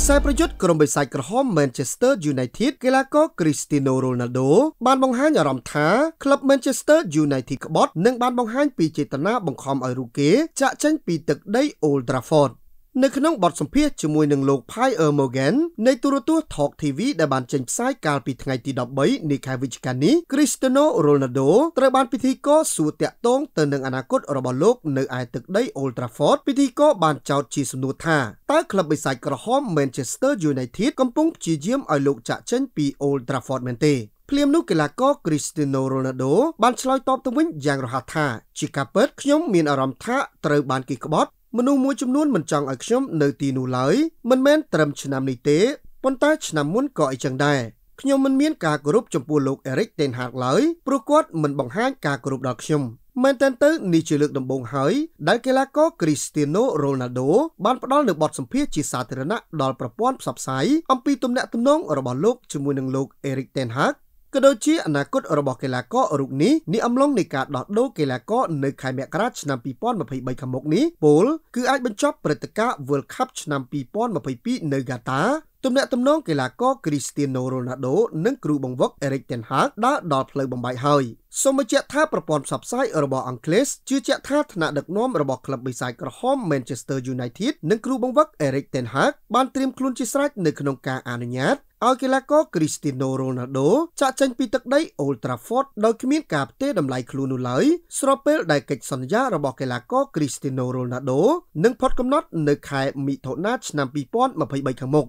ខ្សែប្រយុទ្ធក្រុមបិសាចក្រហម Manchester United កីឡាករ Cristiano Ronaldo បានបង្ហាញអារម្មណ៍ថាក្លឹប Manchester United ក្បត់នឹងបានបង្ហាញពីចេតនាបង្ខំឲ្យរូគេចាក់ចេញពីទឹកដី Old Trafford នៅក្នុងបទសម្ភាសជាមួយនឹងលោក Pierre Morgan នៃទូរទស្សន៍ Talk TV ដែលបានចេញផ្សាយកាលពីថ្ងៃទី13នៃខែវិច្ឆិកានេះ Cristiano Ronaldo ត្រូវបានពិធីករសួរតាក់ទងទៅនឹងអនាគតរបស់លោកនៅឯទឹកដី Old Trafford ពិធីករបានចោទជាសំណួរថាតើក្លឹបបិសាចក្រហម Manchester United កំពុងព្យាយាមឲ្យលោកចាក់ចេញពី Old Trafford មែនទេភ្លាមនោះកីឡាករ Cristiano Ronaldo បានឆ្លើយតបទៅវិញយ៉ាងរហ័សថាជាការពិតខ្ញុំមានអារម្មណ៍ថាត្រូវបានគេក្បត់មនុស្សមួយចំនួនមិនចង់ឲ្យខ្ញុំនៅទីនោះឡើយមិនមែនត្រឹមឆ្នាំនេះទេប៉ុន្តែឆ្នាំមុនក៏អីចឹងដែរខ្ញុំមិនមានការគោរពចំពោះលោក Eric Ten Hag ឡើយព្រោះគាត់មិនបង្ហាញការគោរពដល់ខ្ញុំមែនតើទៅនេះជាលើក ដំបូងហើយ ដែលកីឡាករ Cristiano Ronaldo បានផ្ដល់នូវបទសម្ភាសន៍ជាសាធារណៈដល់ប្រព័ន្ធផ្សព្វផ្សាយអំពីទំនាក់ទំនង របស់លោកជាមួយនឹងលោក Eric Ten Hag ក៏ដូចជាអនាគតរបស់កីឡាកររូបនេះនេះអំឡុងនៃការដោះដូរកីឡាករនៅខែមករាឆ្នាំ2023ខាងមុខនេះពលគឺអាចបញ្ចប់ព្រឹត្តិការណ៍ World Cup ឆ្នាំ2022នៅហ្កាតាទំនាក់ទំនងកីឡាករ Cristiano Ronaldo និងគ្រូបង្វឹក Erik ten Hag ដើរដល់ផ្លូវបំបែកហើយសូមបញ្ជាក់ថាប្រព័ន្ធផ្សព្វផ្សាយរបស់អង់គ្លេសជឿជាក់ថាថ្នាក់ដឹកនាំរបស់ក្លឹបបិសាចក្រហម Manchester United និងគ្រូបង្វឹក Erik ten Hag បានត្រៀមខ្លួនជាស្រេចនៅក្នុងការអនុញ្ញាតឲ្យកីឡាករ Cristiano Ronaldo ចាក់ចេញពីទឹកដី Old Trafford ដោយគ្មានការផ្ទេរតម្លៃខ្លួននោះឡើយស្របពេលដែលកិច្ចសន្យារបស់កីឡាករ Cristiano Ronaldo នឹងផុតកំណត់នៅខែមិថុនាឆ្នាំ2023ខាងមុខ